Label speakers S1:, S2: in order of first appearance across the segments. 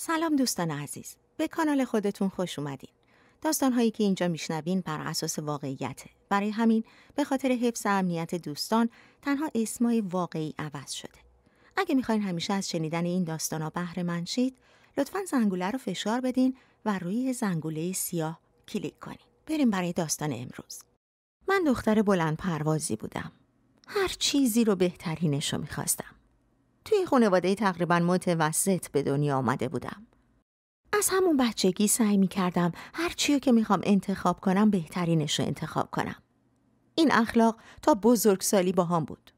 S1: سلام دوستان عزیز به کانال خودتون خوش اومدین داستان هایی که اینجا میشنوین بر اساس واقعیته برای همین به خاطر حفظ امنیت دوستان تنها اسمای واقعی عوض شده اگه میخواین همیشه از شنیدن این داستان ها بهره مند شید لطفا زنگوله رو فشار بدین و روی زنگوله سیاه کلیک کنین بریم برای داستان امروز من دختر بلند پروازی بودم هر چیزی رو بهترینش رو میخواستم توی خانواده تقریبا متوسط به دنیا آمده بودم. از همون بچگی سعی می کردم هر چیو که میخوام انتخاب کنم بهترینش رو انتخاب کنم. این اخلاق تا بزرگسالی با هم بود.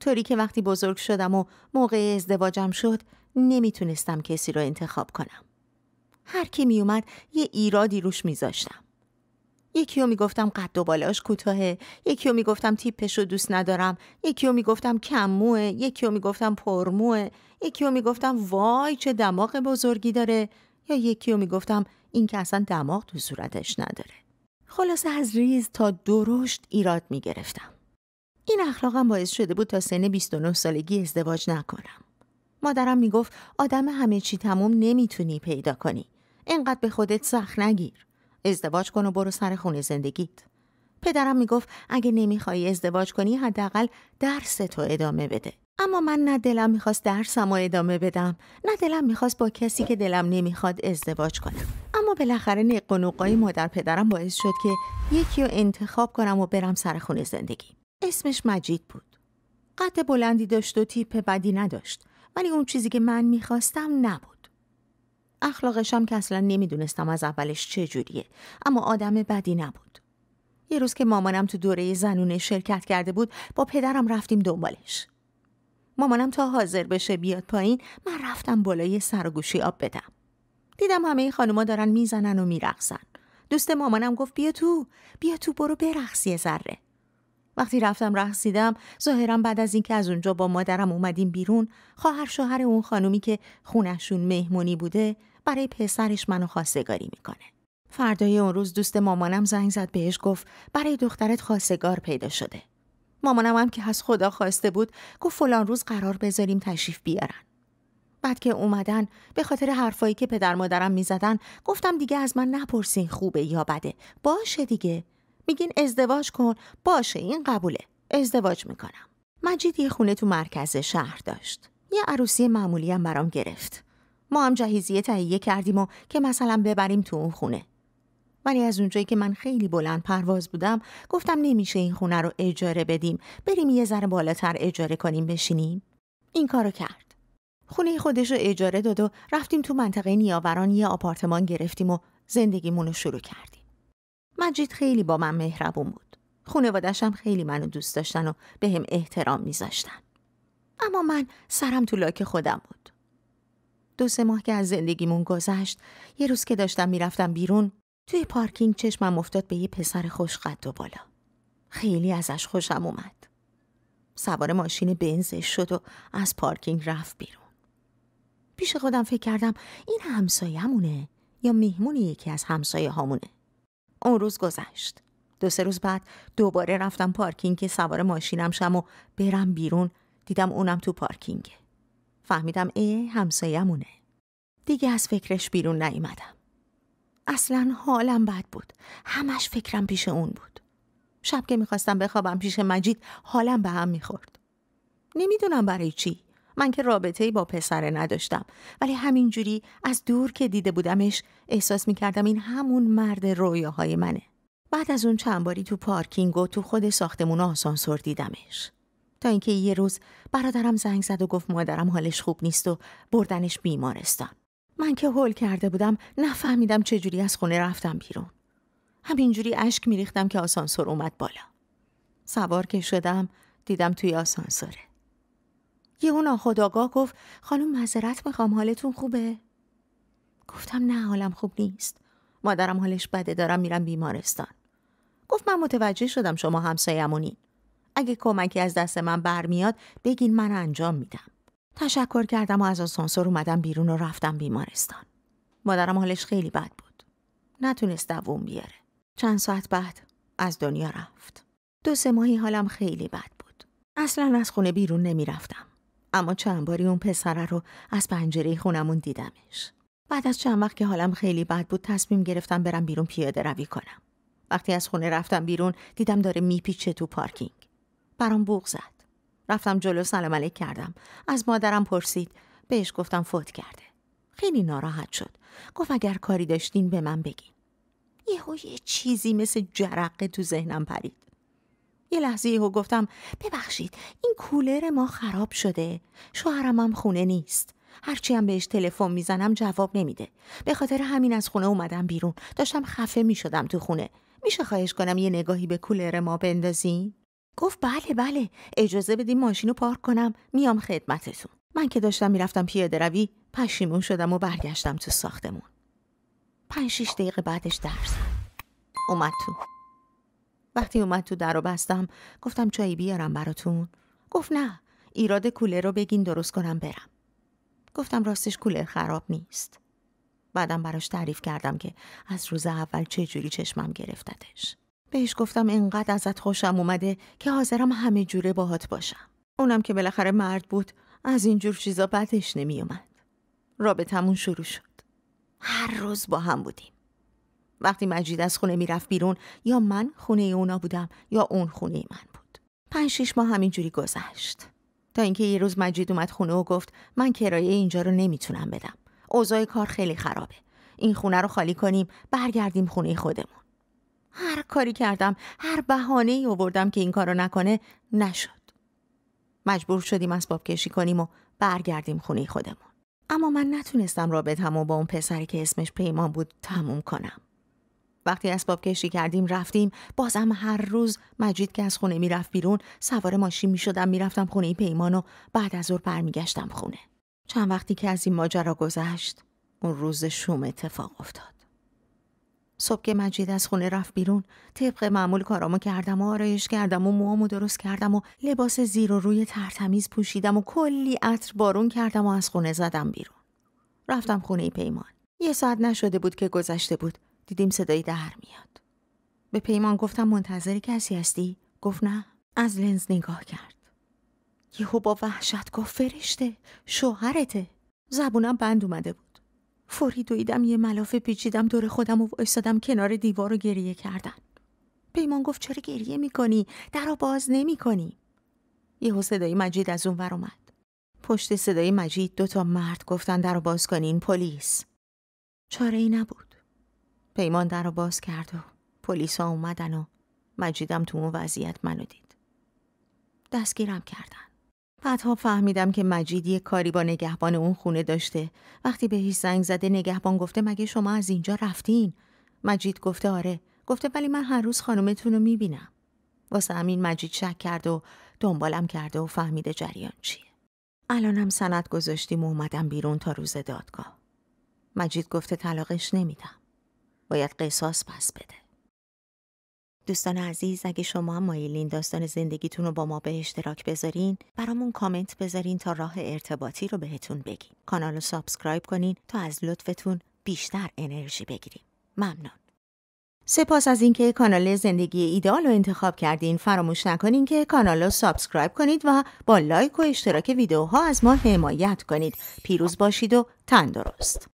S1: طوری که وقتی بزرگ شدم و موقع ازدواجم شد نمیتونستم کسی رو انتخاب کنم. هر کی میومد یه ایرادی روش میذاشتم. یکی رو میگفتم قد و بالاش کوتاهه یکی رو میگفتم تیپش رو دوست ندارم یکی رو میگفتم کم موه یکی رو میگفتم پر یکی رو میگفتم وای چه دماغ بزرگی داره یا یکی رو میگفتم این که اصلا دماغ تو صورتش نداره خلاصه از ریز تا درشت ایراد میگرفتم این اخلاقم باعث شده بود تا سن 29 سالگی ازدواج نکنم مادرم میگفت آدم همه چی تموم نمیتونی پیدا کنی انقدر به خودت سخت نگیر ازدواج کن و برو سر خونه زندگیت پدرم میگفت اگه نمیخوای ازدواج کنی حداقل درس تو ادامه بده اما من نه دلم میخواست درسم و ادامه بدم نه دلم میخواست با کسی که دلم نمیخواد ازدواج کنم اما بالاخره نق و مادر پدرم باعث شد که یکی رو انتخاب کنم و برم سر خونه زندگی اسمش مجید بود قد بلندی داشت و تیپ بدی نداشت ولی اون چیزی که من میخواستم نبود اخلاقشم که اصلا نمیدونستم از اولش جوریه، اما آدم بدی نبود یه روز که مامانم تو دوره زنونه شرکت کرده بود با پدرم رفتیم دنبالش مامانم تا حاضر بشه بیاد پایین من رفتم بالای سرگوشی آب بدم دیدم همه خانوما دارن میزنن و میرقصن دوست مامانم گفت بیا تو بیا تو برو یه ذره وقتی رفتم رقصیدم ظاهرا بعد از اینکه از اونجا با مادرم اومدیم بیرون خواهر شوهر اون خانومی که خونشون مهمونی بوده برای پسرش منو خواستگاری میکنه. فردای اون روز دوست مامانم زنگ زد بهش گفت برای دخترت خواستگار پیدا شده. مامانم هم که از خدا خواسته بود گفت فلان روز قرار بذاریم تشریف بیارن. بعد که اومدن به خاطر حرفایی که پدر مادرم میزدن گفتم دیگه از من نپرسین خوبه یا بده. باشه دیگه. میگین ازدواج کن. باشه این قبوله. ازدواج میکنم. مجید یه خونه تو مرکز شهر داشت. یه عروسی معمولی هم برام گرفت. ما هم جهیزیه تهیه کردیم و که مثلا ببریم تو اون خونه ولی از اونجایی که من خیلی بلند پرواز بودم گفتم نمیشه این خونه رو اجاره بدیم بریم یه ذره بالاتر اجاره کنیم بشینیم این کارو کرد خونه خودش رو اجاره داد و رفتیم تو منطقه نیاوران یه آپارتمان گرفتیم و زندگیمون رو شروع کردیم مجید خیلی با من مهربون بود خونوادش خیلی منو دوست داشتن و به هم احترام میذاشتن اما من سرم تو لاک خودم بود دو سه ماه که از زندگیمون گذشت یه روز که داشتم میرفتم بیرون توی پارکینگ چشمم افتاد به یه پسر خوشقد و بالا خیلی ازش خوشم اومد سوار ماشین بنزش شد و از پارکینگ رفت بیرون پیش خودم فکر کردم این همسایه‌مونه یا مهمون یکی از همسایه هامونه اون روز گذشت دو سه روز بعد دوباره رفتم پارکینگ که سوار ماشینم شم و برم بیرون دیدم اونم تو پارکینگه فهمیدم ای همسایمونه. دیگه از فکرش بیرون نیومدم. اصلا حالم بد بود. همش فکرم پیش اون بود. شب که میخواستم بخوابم پیش مجید حالم به هم میخورد. نمیدونم برای چی. من که رابطه با پسره نداشتم ولی همینجوری از دور که دیده بودمش احساس میکردم این همون مرد رویاهای منه. بعد از اون چند باری تو پارکینگ و تو خود ساختمون آسانسور دیدمش. اینکه یه روز برادرم زنگ زد و گفت مادرم حالش خوب نیست و بردنش بیمارستان من که هول کرده بودم نفهمیدم چجوری از خونه رفتم بیرون همینجوری اشک میریختم که آسانسور اومد بالا سوار که شدم دیدم توی آسانسوره یه اون ناخداگاه گفت خانم معذرت میخوام حالتون خوبه گفتم نه حالم خوب نیست مادرم حالش بده دارم میرم بیمارستان گفت من متوجه شدم شما همسایمونی اگه کمکی از دست من برمیاد بگین من انجام میدم. تشکر کردم و از آسانسور اومدم بیرون و رفتم بیمارستان. مادرم حالش خیلی بد بود. نتونست دووم بیاره. چند ساعت بعد از دنیا رفت. دو سه ماهی حالم خیلی بد بود. اصلا از خونه بیرون نمیرفتم. اما چند باری اون پسره رو از پنجره خونمون دیدمش. بعد از چند وقت که حالم خیلی بد بود تصمیم گرفتم برم بیرون پیاده روی کنم. وقتی از خونه رفتم بیرون دیدم داره میپیچه تو پارکینگ. برام بوغ زد رفتم جلو سلام علیک کردم از مادرم پرسید بهش گفتم فوت کرده خیلی ناراحت شد گفت اگر کاری داشتین به من بگین یهو یه چیزی مثل جرقه تو ذهنم پرید یه لحظه یهو گفتم ببخشید این کولر ما خراب شده شوهرم هم خونه نیست هرچی هم بهش تلفن میزنم جواب نمیده به خاطر همین از خونه اومدم بیرون داشتم خفه میشدم تو خونه میشه خواهش کنم یه نگاهی به کولر ما بندازین گفت بله بله اجازه بدین ماشین رو پارک کنم میام خدمتتون من که داشتم میرفتم پیاده روی پشیمون شدم و برگشتم تو ساختمون پنج شیش دقیقه بعدش درس اومد تو وقتی اومد تو در و بستم گفتم چایی بیارم براتون گفت نه ایراد کوله رو بگین درست کنم برم گفتم راستش کولر خراب نیست بعدم براش تعریف کردم که از روز اول چه جوری چشمم گرفتتش بهش گفتم انقدر ازت خوشم اومده که حاضرم همه جوره باهات باشم. اونم که بالاخره مرد بود از اینجور چیزا بدش نمیومد. رابطمون شروع شد. هر روز با هم بودیم. وقتی مجید از خونه میرفت بیرون یا من خونه اونا بودم یا اون خونه من بود. پنج شیش ماه همینجوری گذشت. تا اینکه یه روز مجید اومد خونه و گفت من کرایه اینجا رو نمیتونم بدم. اوضاع کار خیلی خرابه. این خونه رو خالی کنیم برگردیم خونه خودمون. هر کاری کردم هر بهانه ای آوردم که این کارو نکنه نشد مجبور شدیم اسباب کشی کنیم و برگردیم خونه خودمون اما من نتونستم رابطم و با اون پسری که اسمش پیمان بود تموم کنم وقتی اسباب کشی کردیم رفتیم بازم هر روز مجید که از خونه میرفت بیرون سوار ماشین میشدم میرفتم خونه پیمان و بعد از ظهر برمیگشتم خونه چند وقتی که از این ماجرا گذشت اون روز شوم اتفاق افتاد صبح که مجید از خونه رفت بیرون طبق معمول کارامو کردم و آرایش کردم و موامو درست کردم و لباس زیر و روی ترتمیز پوشیدم و کلی عطر بارون کردم و از خونه زدم بیرون رفتم خونه پیمان یه ساعت نشده بود که گذشته بود دیدیم صدای در میاد به پیمان گفتم منتظر کسی هستی گفت نه از لنز نگاه کرد یهو با وحشت گفت فرشته شوهرته زبونم بند اومده بود فوری دویدم یه ملافه پیچیدم دور خودم و وایستادم کنار دیوار رو گریه کردن پیمان گفت چرا گریه میکنی در باز نمیکنی یهو صدای مجید از اون ور اومد پشت صدای مجید دوتا مرد گفتن در باز کنین پلیس چاره ای نبود پیمان در باز کرد و ها اومدن و مجیدم تو اون وضعیت منو دید دستگیرم کردن بعدها فهمیدم که مجید یه کاری با نگهبان اون خونه داشته وقتی بهش زنگ زده نگهبان گفته مگه شما از اینجا رفتین مجید گفته آره گفته ولی من هر روز خانومتون رو میبینم واسه همین مجید شک کرد و دنبالم کرده و فهمیده جریان چیه الانم سند گذاشتیم و اومدم بیرون تا روز دادگاه مجید گفته طلاقش نمیدم باید قصاص پس بده دوستان عزیز اگه شما هم مایلین داستان زندگیتون رو با ما به اشتراک بذارین برامون کامنت بذارین تا راه ارتباطی رو بهتون بگیم کانال رو سابسکرایب کنین تا از لطفتون بیشتر انرژی بگیریم ممنون سپاس از اینکه کانال زندگی ایدال رو انتخاب کردین فراموش نکنین که کانال رو سابسکرایب کنید و با لایک و اشتراک ویدیوها از ما حمایت کنید پیروز باشید و تندرست